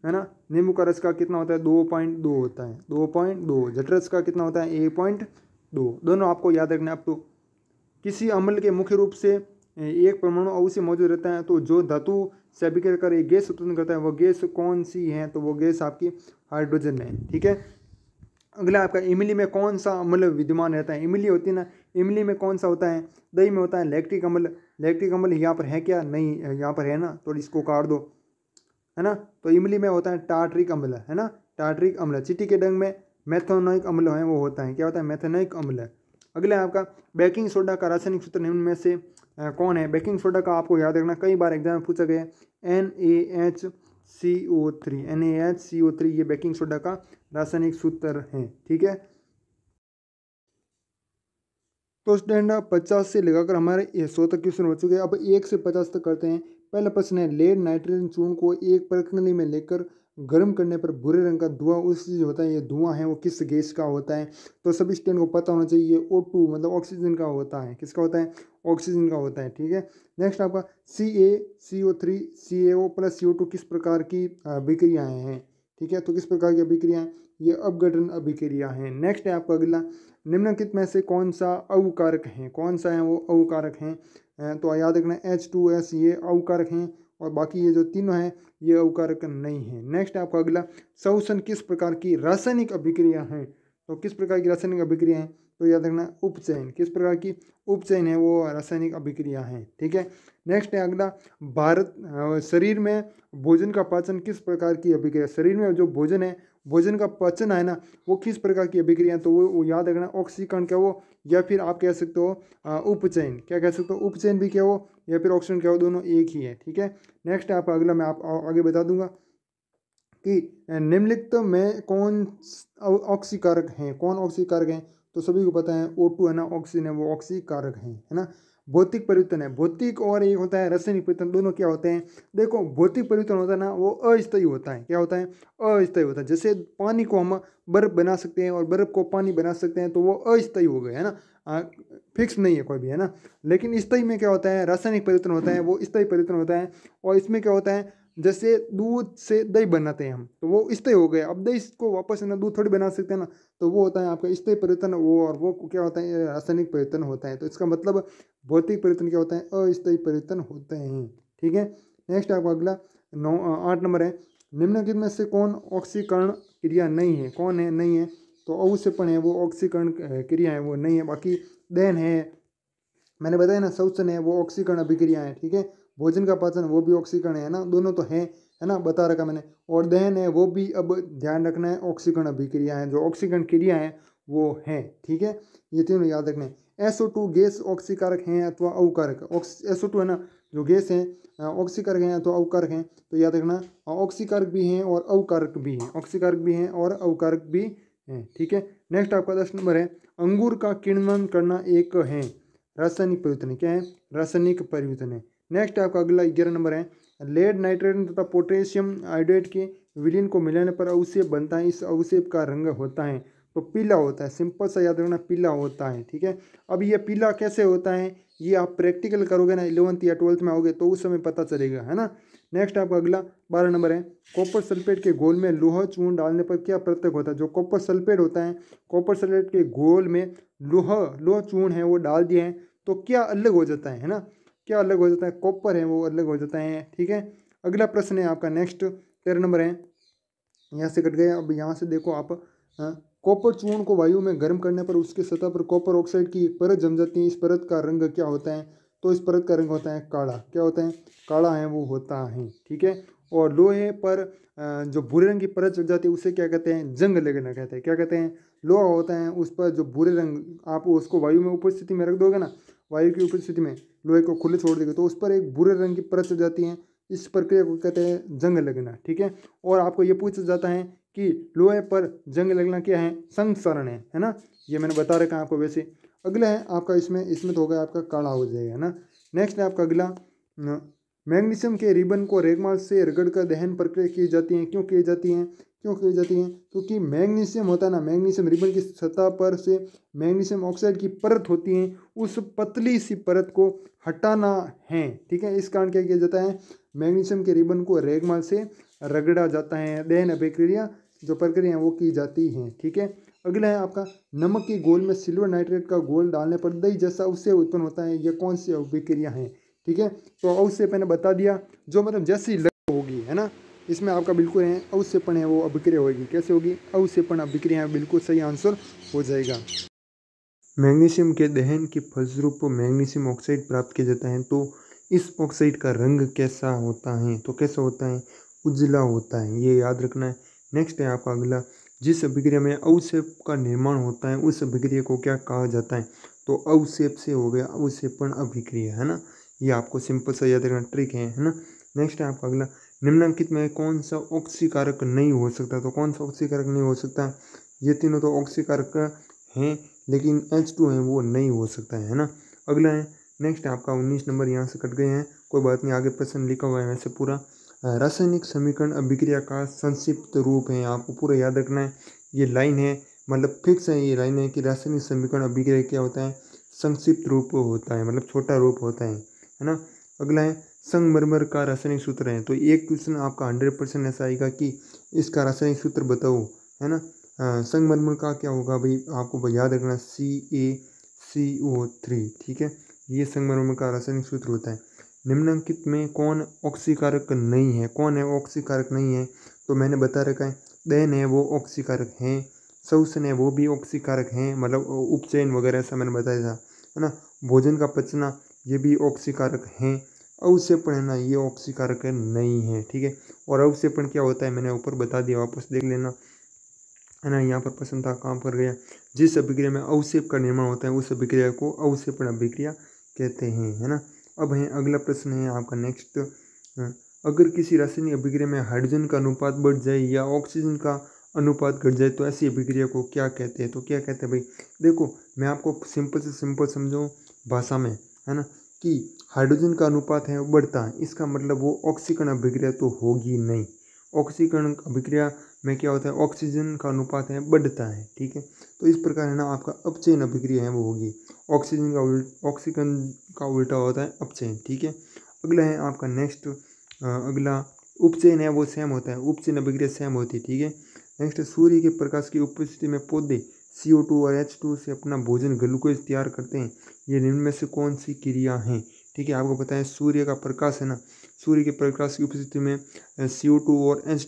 है ना नींबू का रस का कितना होता है दो पॉइंट दो होता है दो पॉइंट दो जटरस का कितना होता है ए पॉइंट दो दोनों आपको याद रखना है अब तो किसी अम्ल के मुख्य रूप से एक परमाणु अवश्य मौजूद रहता है तो जो धातु से अभिक्रिया कर एक गैस उत्पन्न करता है वो गैस कौन सी है तो वो गैस आपकी हाइड्रोजन है ठीक है अगला आपका इमली में कौन सा अम्ल विद्यमान रहता है इमली होती है ना इमली में कौन सा होता है दही में होता है लैक्टिक अम्ल लैक्टिक अम्ल यहाँ पर है क्या नहीं यहाँ पर है ना तो इसको काट दो है ना तो इमली में होता है टार्ट्रिक अम्ल है ना टार्ट्रिक अम्ल चिट्टी के डंग में मैथोनिक अम्ल है वो होता है क्या होता है मैथोनिक अम्ल अगला है आपका बेकिंग सोडा का रासायनिक सूत्र निम्न में से कौन है बेकिंग सोडा का आपको याद रखना कई बार एग्जाम में पूछा गया N A H C O three N A H C O three ये बेकिंग सोडा का रासायनिक सूत्र है ठीक है तो स्टैंड पचास से लगाकर हमारे ये सौ तक क्वेश्चन हो चुके हैं अब एक से पचास तक करते हैं पहला प्रश्न है लेड नाइट्रोजन चूर्ण को एक प्रकृति में लेकर गर्म करने पर बुरे रंग का धुआं उस चीज़ होता है ये धुआं है वो किस गैस का होता है तो सभी स्टूडेंट को पता होना चाहिए ओ टू मतलब ऑक्सीजन का होता है किसका होता है ऑक्सीजन का होता है ठीक है नेक्स्ट आपका C A C O three C A O plus C O two किस प्रकार की अभिक्रियाएँ हैं ठीक है तो किस प्रकार की अभिक्रियाएँ ये अपगठन अभिक्रिया है नेक्स्ट है आपका अगला निम्नलिखित में से कौन सा अवकारक है कौन सा है वो अवकारक हैं तो याद रखना एच टू एस ये अवकारक हैं और बाकी ये जो तीनों हैं ये अवकारक नहीं है नेक्स्ट आपका अगला सहुसन किस प्रकार की रासायनिक अभिक्रिया है तो किस प्रकार की रासायनिक अभिक्रिया है तो याद रखना उपचयन किस प्रकार की उपचयन है वो रासायनिक अभिक्रिया है ठीक है नेक्स्ट है अगला भारत शरीर में भोजन का पाचन किस प्रकार की अभिक्रिया शरीर में जो भोजन है भोजन का पचन है ना वो किस प्रकार की अभिक्रिया तो वो, वो याद रखना ऑक्सीकरण क्या वो या फिर आप कह सकते हो उपचयन क्या कह सकते हो उपचयन भी क्या हो या फिर ऑक्सीजन क्या हो दोनों एक ही है ठीक है नेक्स्ट आप अगला मैं आप आगे बता दूंगा कि निम्नलिखित में कौन ऑक्सीकारक हैं कौन ऑक्सीकारक हैं तो सभी को पता है ओ टू है ना ऑक्सीजन है वो ऑक्सीकारक हैं है ना भौतिक परिवर्तन है भौतिक और एक होता है रासायनिक परिवर्तन दोनों क्या होते हैं देखो भौतिक परिवर्तन होता है ना वो अस्थायी होता है क्या होता है अस्थायी होता है जैसे पानी को हम बर्फ़ बना सकते हैं और बर्फ़ को पानी बना सकते हैं तो वो अस्थायी हो गए है ना फिक्स नहीं है कोई भी है ना लेकिन स्थायी में क्या होता है रासायनिक परिवर्तन होता है वो स्थायी परिवर्तन होता है और इसमें क्या होता है जैसे दूध से दही बनाते हैं हम तो वो इस्ते हो गया अब दही को वापस ना दूध थोड़ी बना सकते हैं ना तो वो होता है आपका स्थायी परिवर्तन वो और वो क्या होता है रासायनिक परिवर्तन होता है तो इसका मतलब भौतिक परिवर्तन क्या होता है अस्थायी परिवर्तन होते हैं ठीक है नेक्स्ट आपका अगला नौ आठ नंबर है निम्नलिखित में से कौन ऑक्सीकरण क्रिया नहीं है कौन है नहीं है तो अवश्यपण है वो ऑक्सीकरण क्रिया है वो नहीं है बाकी देन है मैंने बताया ना सौचन है वो ऑक्सीकरण अभिक्रिया है ठीक है भोजन का पाचन वो भी ऑक्सीकरण है ना दोनों तो हैं है ना बता रखा मैंने और दहन है वो भी अब ध्यान रखना है ऑक्सीकरण अभिक्रिया है जो ऑक्सीकरण क्रिया है वो है ठीक है ये तीनों याद रखना है एसओ टू गैस ऑक्सीकारक हैं अथवा अवकारक एसओ टू है ना जो गैस है ऑक्सीकारक हैं अथवा अवकारक हैं तो याद रखना ऑक्सीकारक भी हैं और अवकारक भी हैं ऑक्सीकारक भी हैं और अवकारक भी हैं ठीक है नेक्स्ट आपका दस नंबर है अंगूर का किण्वन करना एक है रासायनिक परिवर्तन क्या है रासायनिक परिवर्तन है नेक्स्ट आपका अगला ग्यारह नंबर है लेड नाइट्रोजन तथा पोटेशियम हाइड्रेट के विलीन को मिलाने पर अवसेप बनता है इस अवसेप का रंग होता है तो पीला होता है सिंपल सा याद रखना पीला होता है ठीक है अब ये पीला कैसे होता है ये आप प्रैक्टिकल करोगे ना इलेवंथ या ट्वेल्थ में आओगे तो उस समय पता चलेगा है ना नेक्स्ट आपका अगला बारह नंबर है कॉपर सल्फेट के गोल में लोहा चून डालने पर क्या प्रत्यक होता है जो कॉपर सल्फेट होता है कॉपर सल्फेट के गोल में लोहा लोह चून है वो डाल दिए हैं तो क्या अलग हो जाता है ना क्या अलग हो जाता है कॉपर है वो अलग हो जाता है ठीक है अगला प्रश्न है आपका नेक्स्ट तेरह नंबर है यहाँ से कट गया अब यहाँ से देखो आप हाँ, कॉपर चूर्ण को वायु में गर्म करने पर उसकी सतह पर कॉपर ऑक्साइड की परत जम जाती है इस परत का रंग क्या होता है तो इस परत का रंग होता है काला क्या होता है काला है वो होता है ठीक है और लोहे पर जो भूरे रंग की परत चढ़ जाती है उसे क्या कहते हैं जंग लगना कहते हैं क्या कहते हैं लोहा होता है उस पर जो भूरे रंग आप उसको वायु में उपस्थिति में रख दोगे ना वायु की उपस्थिति में लोहे को खुले छोड़ देंगे तो उस पर एक बुरे रंग की परत चढ़ जाती है इस प्रक्रिया को कहते हैं जंग लगना ठीक है और आपको ये पूछा जाता है कि लोहे पर जंग लगना क्या है संसरण है है ना ये मैंने बता रखा है आपको वैसे अगला है आपका इसमें इसमें तो होगा आपका काला हो जाएगा है ना नेक्स्ट है आपका अगला मैग्नीशियम के रिबन को रेगमाल से रगड़कर दहन प्रक्रिया की जाती है क्यों की जाती है क्यों की जाती है क्योंकि मैग्नीशियम होता है ना मैग्नीशियम रिबन की सतह पर से मैग्नीशियम ऑक्साइड की परत होती है उस पतली सी परत को हटाना है ठीक है इस कारण क्या किया जाता है मैग्नीशियम के रिबन को रेगमाल से रगड़ा जाता है दहन अभिक्रिया जो प्रक्रिया है वो की जाती है ठीक है अगला है आपका नमक के गोल में सिल्वर नाइट्रेट का गोल डालने पर दही जैसा उससे उत्पन्न होता है यह कौन सी अभिक्रिया है ठीक है तो औसे से बता दिया जो मतलब जैसी लग होगी है ना इसमें आपका बिल्कुल है अवश्य अवश्यपण है वो अभिक्रिया होगी कैसे होगी अवश्यपण अभिक्रिया बिल्कुल सही आंसर हो जाएगा मैग्नीशियम के दहन के फलस्वरूप मैग्नीशियम ऑक्साइड प्राप्त किया जाता है तो इस ऑक्साइड का रंग कैसा होता है तो कैसा होता है उजला होता है ये याद रखना है नेक्स्ट है आपका अगला जिस अभिक्रिया में अवसेप का निर्माण होता है उस अभिक्रिया को क्या कहा जाता है तो अवसेप से हो गया अवसेपण अभिक्रिया है ना ये आपको सिंपल सा याद रखना ट्रिक है है ना नेक्स्ट है आपका अगला निम्नलिखित में कौन सा ऑक्सीकारक नहीं हो सकता तो कौन सा ऑक्सीकारक नहीं हो सकता ये तीनों तो ऑक्सीकारक हैं लेकिन एच टू है वो नहीं हो सकता है ना अगला है नेक्स्ट आपका उन्नीस नंबर यहाँ से कट गए हैं कोई बात नहीं आगे प्रश्न लिखा हुआ है वैसे पूरा रासायनिक समीकरण अभिक्रिया का संक्षिप्त रूप है आपको पूरा याद रखना है ये लाइन है मतलब फिक्स है ये लाइन है कि रासायनिक समीकरण अभिक्रिया क्या होता है संक्षिप्त रूप होता है मतलब छोटा रूप होता है है ना अगला है संगमरमर का रासायनिक सूत्र है तो एक क्वेश्चन आपका हंड्रेड परसेंट ऐसा आएगा कि इसका रासायनिक सूत्र बताओ है ना संगमरमर का क्या होगा भाई आपको याद रखना सी ए सी ओ थ्री ठीक है ये संगमरमर का रासायनिक सूत्र होता है निम्नांकित में कौन ऑक्सीकारक नहीं है कौन है ऑक्सीकारक नहीं है तो मैंने बता रखा है दैन है वो ऑक्सीकारक हैं सौसन है वो भी ऑक्सीकारक हैं मतलब उपचयन वगैरह ऐसा मैंने बताया था है ना भोजन का पचना ये भी ऑक्सीकारक हैं अवक्षेपण है ना ये ऑक्सीकारक नहीं है ठीक है और अवसेपण क्या होता है मैंने ऊपर बता दिया वापस देख लेना है ना यहाँ पर पसंद था काम कर गया जिस अभिक्रिया में अवसेप का निर्माण होता है उस अभिक्रिया को अवसेपण अभिक्रिया कहते हैं है ना अब है अगला प्रश्न है आपका नेक्स्ट अगर किसी रासायनिक अभिक्रिया में हाइड्रोजन का अनुपात बढ़ जाए या ऑक्सीजन का अनुपात घट जाए तो ऐसी अभिक्रिया को क्या कहते हैं तो क्या कहते हैं भाई देखो मैं आपको सिंपल से सिंपल समझाऊँ भाषा में है ना कि हाइड्रोजन का अनुपात है वो बढ़ता है इसका मतलब वो ऑक्सीकरण अभिक्रिया तो होगी नहीं ऑक्सीकरण अभिक्रिया में क्या होता है ऑक्सीजन का अनुपात है बढ़ता है ठीक है तो इस प्रकार है ना आपका अपचयन अभिक्रिया है वो होगी ऑक्सीजन का उल्ट ऑक्सीकरण का उल्टा होता है अपचयन ठीक है अगला है आपका नेक्स्ट अगला उपचयन है वो सेम होता है उपचयन अभिक्रिया सेम होती है ठीक है नेक्स्ट सूर्य के प्रकाश की उपस्थिति में पौधे सी और एच से अपना भोजन ग्लूकोज तैयार करते हैं ये निम्न में से कौन सी क्रिया हैं ठीक है आपको बताएं सूर्य का प्रकाश है ना सूर्य के प्रकाश की उपस्थिति में सी और एच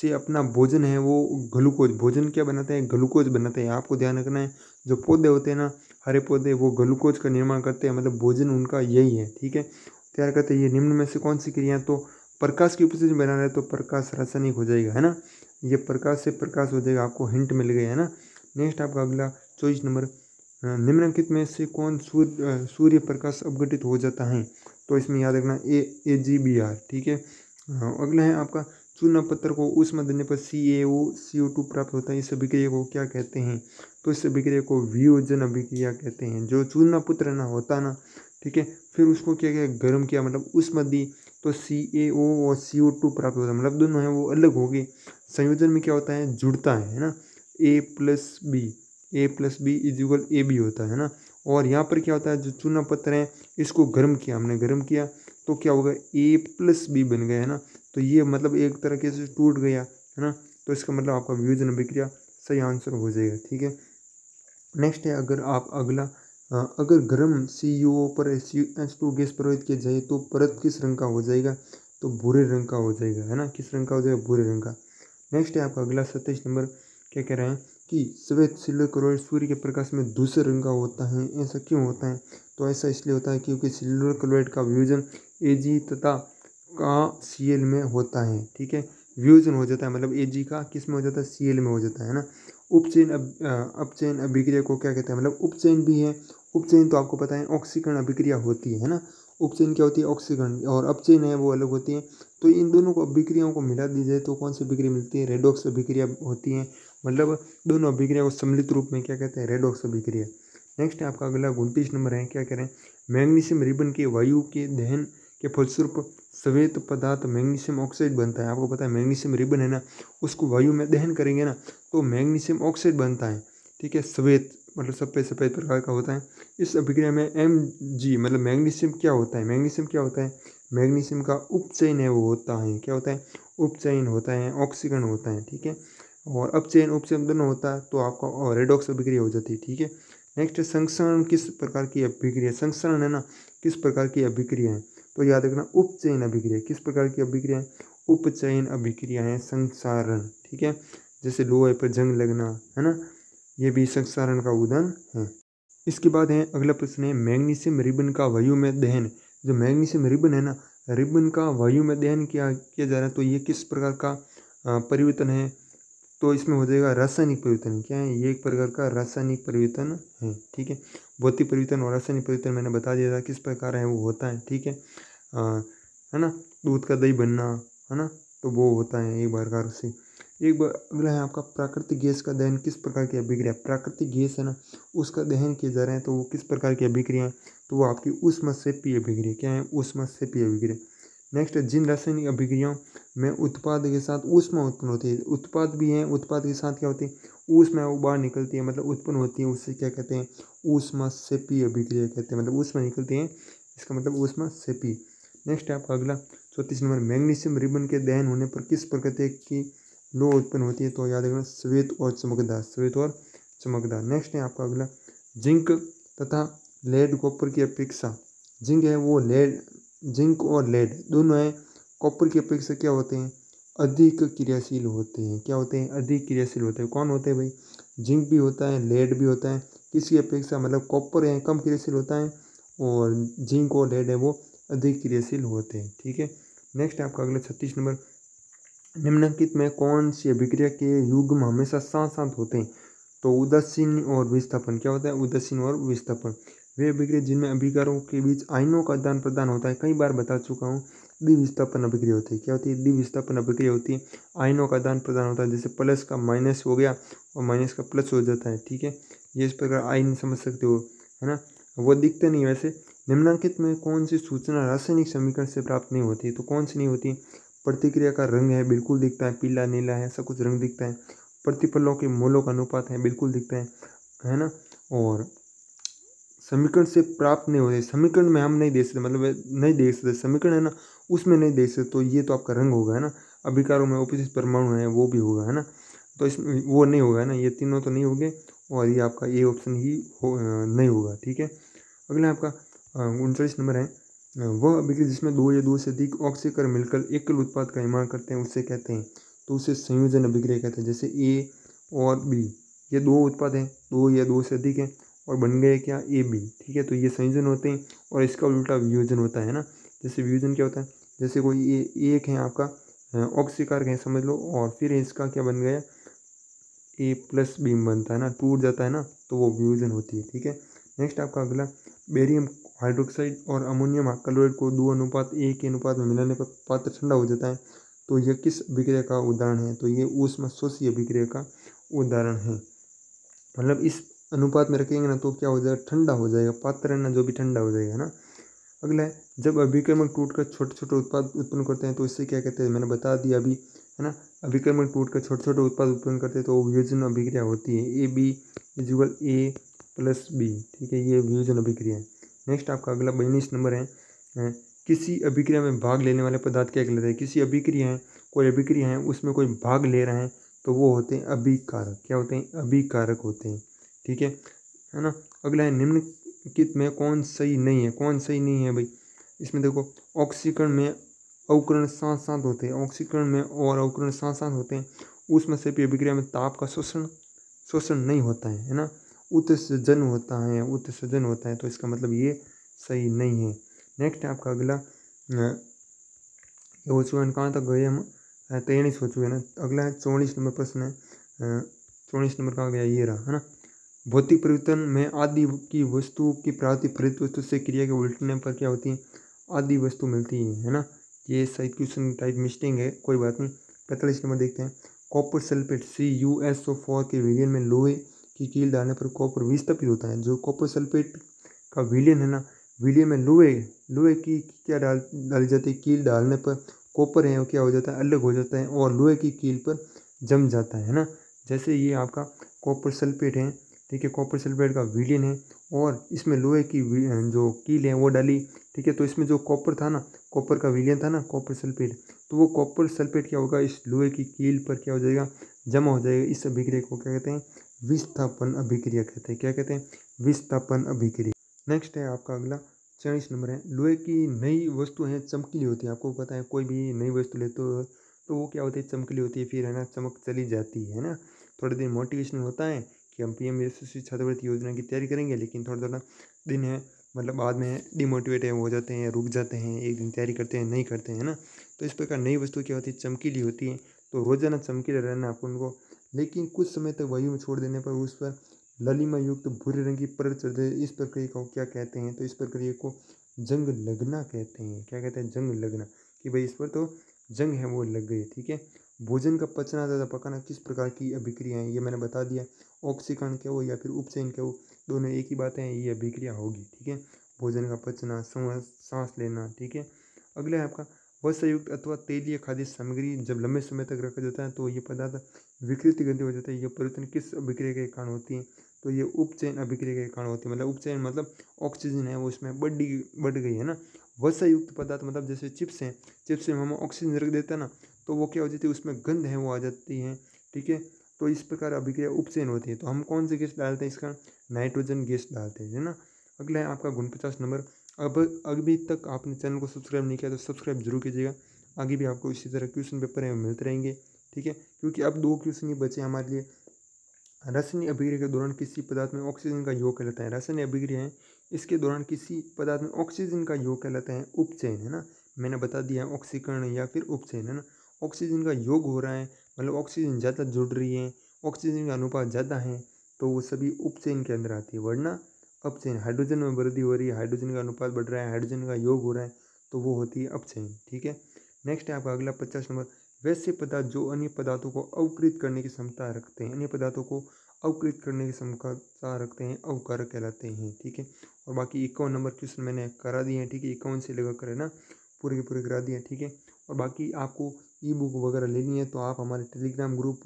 से अपना भोजन है वो ग्लूकोज भोजन क्या बनाते हैं ग्लूकोज बनाते हैं आपको ध्यान रखना है जो पौधे होते हैं ना हरे पौधे वो ग्लूकोज का निर्माण करते हैं मतलब भोजन उनका यही है ठीक है तैयार करते हैं ये निम्न में से कौन सी क्रिया तो प्रकाश की उपस्थिति में बना रहे तो प्रकाश रासायनिक हो जाएगा है ना ये प्रकाश से प्रकाश हो जाएगा आपको हिंट मिल गया है ना नेक्स्ट आपका अगला चौबीस नंबर निम्नलिखित में से कौन सूर्य सूर्य प्रकाश अपघटित हो जाता है तो इसमें याद रखना ए ए जी बी आर ठीक है अगला है आपका चूना पत्थर को उष्मा देने पर सी A O C O to प्राप्त होता है इस अभिक्रिया को क्या कहते हैं तो इस अभिक्रिया को वियोजन अभिक्रिया कहते हैं जो चूना पुत्र ना होता ना ठीक है फिर उसको क्या क्या गर्म किया मतलब उष्मा दी तो सी ए ओ और सी ओ टू प्राप्त होता है मतलब दोनों है वो अलग हो गए संयोजन में क्या होता है जुड़ता है ना A plus B A plus B equal A B होता है ना और यहाँ पर क्या होता है जो चूना पत्थर है इसको गर्म किया हमने गर्म किया तो क्या होगा ए प्लस बी बन गया है ना तो ये मतलब एक तरीके से टूट गया है ना तो इसका मतलब आपका व्यूजन अभिक्रिया सही आंसर हो जाएगा ठीक है नेक्स्ट है अगर आप अगला आ, अगर गर्म सी यू ओ पर सी एच टू गैस प्रवाहित किया जाए तो परत किस रंग का हो जाएगा तो भूरे रंग का हो जाएगा है ना किस रंग का हो जाएगा भूरे रंग का नेक्स्ट है आपका अगला सत्ताईस नंबर क्या कह रहे हैं कि सफेद सिल्वर क्लोराइड सूर्य के प्रकाश में दूसरे रंग का होता है ऐसा क्यों होता है तो ऐसा इसलिए होता है क्योंकि सिल्वर क्लोराइड का ए एजी तथा का सी में होता है ठीक है व्यूजन हो जाता है मतलब एजी का किस में हो जाता है सी में हो जाता है ना उपचैन अब अभिक्रिया को क्या कहते हैं मतलब उपचैन भी है उपचैन तो आपको पता है ऑक्सीकरण अभिक्रिया होती है ना उपचैन क्या होती है ऑक्सीकरण और अपचैन है वो अलग होती है तो इन दोनों को अभिक्रियाओं को मिला दी जाए तो कौन सी अभिक्रिया मिलती है रेडॉक्स अभिक्रिया होती है मतलब दोनों अभिक्रिया को सम्मिलित रूप में क्या कहते हैं रेडॉक्स अभिक्रिया नेक्स्ट है आपका अगला उनतीस नंबर है क्या कह रहे हैं मैग्नीशियम रिबन के वायु के दहन के फलस्वरूप श्वेत पदार्थ मैग्नीशियम ऑक्साइड बनता है आपको पता है मैग्नीशियम रिबन है ना उसको वायु में दहन करेंगे ना तो मैग्नीशियम ऑक्साइड बनता है ठीक है श्वेत मतलब सफ़ेद सफ़ेद प्रकार का होता है इस अभिक्रिया में एम जी मतलब मैग्नीशियम क्या होता है मैग्नीशियम क्या होता है मैग्नीशियम का उपचयन है वो होता है क्या होता है उपचयन होता है ऑक्सीजन होता है ठीक है और अपचयन उपचयन दोनों होता है तो आपका रेडॉक्स अभिक्रिया हो जाती है ठीक है नेक्स्ट संक्षरण किस प्रकार की अभिक्रिया संक्षरण है ना किस प्रकार की अभिक्रिया है तो याद रखना उपचयन अभिक्रिया किस प्रकार की अभिक्रिया है उपचयन अभिक्रिया है संसारण ठीक है जैसे लोहे पर जंग लगना है ना ये भी संसारण का उदाहरण है इसके बाद है अगला प्रश्न है मैग्नीशियम रिबन का वायु में दहन जो मैग्नीशियम रिबन है ना रिबन का वायु में दहन किया किया जा रहा है तो ये किस प्रकार का परिवर्तन है तो इसमें हो जाएगा रासायनिक परिवर्तन क्या है ये एक प्रकार का रासायनिक परिवर्तन है ठीक है भौतिक परिवर्तन और रासायनिक परिवर्तन मैंने बता दिया था किस प्रकार है वो होता है ठीक है है ना दूध का दही बनना है ना तो वो होता है एक प्रकार से एक बार अगला है आपका प्राकृतिक गैस का दहन किस प्रकार की अभिक्रिया प्राकृतिक गैस है ना उसका दहन किए जा रहे हैं तो वो किस प्रकार की अभिक्रिया है तो वो आपकी मत से पी अभिक्रिया क्या है मत से पी अभिक्रिया नेक्स्ट जिन रासायनिक अभिक्रियाओं में उत्पाद के साथ ऊष्मा उत्पन्न होती है उत्पाद भी है उत्पाद के साथ क्या होती है ऊष्मा वो बाहर निकलती है मतलब उत्पन्न होती है उससे क्या कहते हैं ऊष्मा से पी अभिक्रिया कहते हैं मतलब ऊष्मा निकलती है इसका मतलब ऊष्मा से पी नेक्स्ट है आपका अगला चौंतीस नंबर मैग्नीशियम रिबन के दहन होने पर किस प्रकृति की लो उत्पन्न होती है तो याद रखना श्वेत और चमकदार श्वेत और चमकदार नेक्स्ट है आपका अगला जिंक तथा लेड कॉपर की अपेक्षा जिंक है वो लेड जिंक और लेड दोनों हैं कॉपर की अपेक्षा क्या होते हैं अधिक क्रियाशील होते हैं क्या होते हैं अधिक क्रियाशील होते हैं कौन होते हैं भाई जिंक भी होता है लेड भी होता है किसकी अपेक्षा मतलब कॉपर है कम क्रियाशील होता है और जिंक और लेड है वो अधिक क्रियाशील होते हैं ठीक है नेक्स्ट आपका अगला छत्तीस नंबर निम्नलिखित में कौन सी अभिक्रिया के युग्म हमेशा साथ साथ होते हैं तो उदासीन और विस्थापन क्या होता है उदासीन और विस्थापन वे अभिक्रिया जिनमें अभिकारों के बीच आयनों का आदान प्रदान होता है कई बार बता चुका हूँ द्विविस्थापन अभिक्रिया होती है क्या होती है द्विविस्थापन अभिक्रिया होती है आयनों का दान प्रदान होता है जैसे प्लस का माइनस हो गया और माइनस का प्लस हो जाता है ठीक है ये इस प्रकार आयन समझ सकते हो है ना वो दिखते नहीं वैसे निम्नांकित में कौन सी सूचना रासायनिक समीकरण से प्राप्त नहीं होती तो कौन सी नहीं होती प्रतिक्रिया का रंग है बिल्कुल दिखता है पीला नीला है ऐसा कुछ रंग दिखता है प्रतिफलों के मोलों का अनुपात है बिल्कुल दिखता है है ना और समीकरण से प्राप्त नहीं होते समीकरण में हम नहीं देख सकते मतलब नहीं देख सकते समीकरण है ना उसमें नहीं देख सकते तो ये तो आपका रंग होगा है ना अभिकारों में ओपोजिट परमाणु है वो भी होगा है ना तो इस वो नहीं होगा है ना ये तीनों तो नहीं होंगे और ये आपका ए ऑप्शन ही हो नहीं होगा ठीक है अगला आपका उनचालीस नंबर है वह अभिक्रिय जिसमें दो या दो से अधिक ऑक्सीकर मिलकर एकल उत्पाद का निर्माण करते हैं उससे कहते हैं तो उसे संयोजन अभिक्रिय कहते हैं जैसे ए और बी ये दो उत्पाद हैं दो या दो से अधिक हैं और बन गए क्या ए बी ठीक है तो ये संयोजन होते हैं और इसका उल्टा वियोजन होता है ना जैसे वियोजन क्या होता है जैसे कोई ए एक है आपका ऑक्सीकार है समझ लो और फिर इसका क्या बन गया ए प्लस बीम बनता है ना टूट जाता है ना तो वो व्यूजन होती है ठीक है नेक्स्ट आपका अगला बेरियम हाइड्रोक्साइड और अमोनियम क्लोराइड को दो अनुपात एक के अनुपात में मिलाने पर पात्र ठंडा हो जाता है तो यह किस विक्रय का उदाहरण है तो ये ऊष्मा शोषीय विक्रय का उदाहरण है मतलब इस अनुपात में रखेंगे ना तो क्या हो जाएगा ठंडा हो जाएगा पात्र ना जो भी ठंडा हो जाएगा ना अगला है जब अभिक्रमक टूट कर छोटे छोटे उत्पाद उत्पन्न करते हैं तो इससे क्या कहते हैं मैंने बता दिया अभी है ना अभिक्रमक टूट कर छोटे छोटे उत्पाद उत्पन्न करते हैं तो वियोजन अभिक्रिया होती है A B equal A plus B ठीक है ये वियोजन अभिक्रिया है नेक्स्ट आपका अगला बयालीस नंबर है किसी अभिक्रिया में भाग लेने वाले पदार्थ क्या कहलाते हैं किसी अभिक्रिया है कोई अभिक्रिया है उसमें कोई भाग ले रहे हैं तो वो होते हैं अभिकारक क्या होते हैं अभिकारक होते हैं ठीक है है ना अगला है निम्न कित में कौन सही नहीं है कौन सही नहीं है भाई इसमें देखो ऑक्सीकरण में अवकरण साथ साथ होते हैं ऑक्सीकरण में और अवकरण साथ साथ होते हैं उसमें से अभिक्रिया में ताप का शोषण शोषण नहीं होता है है ना उत्सर्जन होता है उत्सर्जन होता है तो इसका मतलब ये सही नहीं है नेक्स्ट है आपका अगला हो चुका है कहाँ तक गए हम तेईस हो चुके हैं ना अगला है चौबीस नंबर प्रश्न है चौबीस नंबर कहाँ गया ये रहा है ना भौतिक परिवर्तन में आदि की वस्तु की प्राप्ति फलित वस्तु से क्रिया के उलटने पर क्या होती है आदि वस्तु मिलती है है ना ये साइड क्वेश्चन टाइप मिस्टिंग है कोई बात नहीं पैंतालीस नंबर देखते हैं copper sulphate C U S O four के विलियन में लोहे की कील डालने पर कॉपर विस्थापित होता है जो कॉपर सल्फेट का विलियन है ना विलियन में लोहे लोहे की क्या डाल डाली जाती है कील डालने पर कॉपर है वो क्या हो जाता है अलग हो जाता है और लोहे की कील पर जम जाता है ना जैसे ये आपका कॉपर सल्फेट है देखिए कॉपर सल्फेट का विलियन है और इसमें लोहे की जो कील है वो डाली ठीक है तो इसमें जो कॉपर था ना कॉपर का विलियन था ना कॉपर सल्फेट तो वो कॉपर सल्फेट क्या होगा इस लोहे की कील पर क्या हो जाएगा जमा हो जाएगा इस अभिक्रिया को क्या कहते हैं विस्थापन अभिक्रिया कहते हैं क्या कहते हैं विस्थापन अभिक्रिया नेक्स्ट है आपका अगला चालीस नंबर है लोहे की नई वस्तु हैं चमकीली होती है आपको पता है कोई भी नई वस्तु लेते हो तो वो क्या होती है चमकीली होती है फिर है ना चमक चली जाती है ना थोड़े दिन मोटिवेशनल होता है कि हम पी एम छात्रवृत्ति योजना की तैयारी करेंगे लेकिन थोड़ा थोड़ा दिन है मतलब बाद में डिमोटिवेट हो जाते हैं रुक जाते हैं एक दिन तैयारी करते हैं नहीं करते हैं ना तो इस प्रकार नई वस्तु क्या होती है चमकीली होती है तो रोज़ाना चमकीले रहना आपको उनको लेकिन कुछ समय तक वायु में छोड़ देने पर उस पर ललिमा युक्त तो भूरे रंग की परत चढ़ जाए इस प्रक्रिया को क्या कहते हैं तो इस प्रक्रिया को जंग लगना कहते हैं क्या कहते हैं जंग लगना कि भाई इस पर तो जंग है वो लग गई ठीक है भोजन का पचना तथा पकाना किस प्रकार की अभिक्रिया है ये मैंने बता दिया ऑक्सीकरण के हो या फिर उपचयन के हो दोनों एक ही बातें हैं ये अभिक्रिया होगी ठीक है भोजन का पचना सांस लेना ठीक है अगला है आपका वसयुक्त अथवा तेलीय खाद्य सामग्री जब लंबे समय तक रखा जाता है तो ये पदार्थ विकृति गंदे हो जाते हैं ये परिवर्तन किस अभिक्रिया के कारण होती है तो ये उपचयन अभिक्रिया के कारण होती है मतलब उपचयन मतलब ऑक्सीजन है वो इसमें बढ़ी बढ़ गई है ना वसयुक्त पदार्थ मतलब जैसे चिप्स हैं चिप्स में हम ऑक्सीजन रख देते हैं ना तो वो क्या हो जाती है उसमें गंध है वो आ जाती है ठीक है तो इस प्रकार अभिक्रिया उपचयन होती है तो हम कौन सी गैस डालते हैं इसका नाइट्रोजन गैस डालते हैं है ना अगला है आपका गुण पचास नंबर अब अभी तक आपने चैनल को सब्सक्राइब नहीं किया तो सब्सक्राइब जरूर कीजिएगा आगे भी आपको इसी तरह क्वेश्चन पेपर में मिलते रहेंगे ठीक है क्योंकि अब दो क्वेश्चन ही बचे हमारे लिए रासायनिक अभिक्रिया के दौरान किसी पदार्थ में ऑक्सीजन का योग कहलाता है रासायनिक अभिक्रिया है इसके दौरान किसी पदार्थ में ऑक्सीजन का योग कहलाता है उपचयन है ना मैंने बता दिया है ऑक्सीकरण या फिर उपचयन है ना ऑक्सीजन का योग हो रहा है मतलब ऑक्सीजन ज़्यादा जुड़ रही है ऑक्सीजन का अनुपात ज़्यादा है तो वो सभी उपचैन के अंदर आती है वरना अपचैन हाइड्रोजन में वृद्धि हो रही है हाइड्रोजन का अनुपात बढ़ रहा है हाइड्रोजन का योग हो रहा है तो वो होती है अपचैन ठीक है नेक्स्ट है आपका अगला पचास नंबर वैसे पदार्थ जो अन्य पदार्थों को अवकृत करने की क्षमता रखते हैं अन्य पदार्थों को अवकृत करने की क्षमता रखते हैं अवकार कहलाते हैं ठीक है और बाकी इक्यावन नंबर क्वेश्चन मैंने करा दिए हैं ठीक है इक्यावन से लगा कर है ना पूरे के पूरे करा दिए ठीक है और बाकी आपको ई बुक वगैरह लेनी है तो आप हमारे Telegram group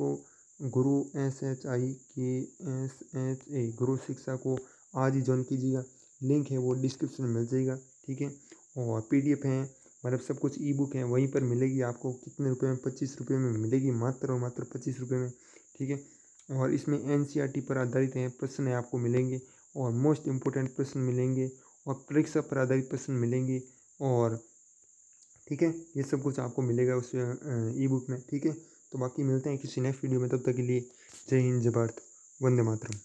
Guru S H I K S H A गुरु शिक्षा को आज ही ज्वाइन कीजिएगा लिंक है वो डिस्क्रिप्शन में मिल जाएगा ठीक है और पी डी एफ है मतलब सब कुछ ई बुक है वहीं पर मिलेगी आपको कितने रुपये में पच्चीस रुपये में मिलेगी मात्र और मात्र पच्चीस रुपये में ठीक है और इसमें एन सी आर टी पर आधारित हैं प्रश्न है आपको मिलेंगे और मोस्ट इम्पोर्टेंट प्रश्न मिलेंगे और परीक्षा पर आधारित प्रश्न मिलेंगे और ठीक है ये सब कुछ आपको मिलेगा उस ई बुक में ठीक है तो बाकी मिलते हैं किसी नेक्स्ट वीडियो में तब तक के लिए जय हिंद जय भारत वंदे मातरम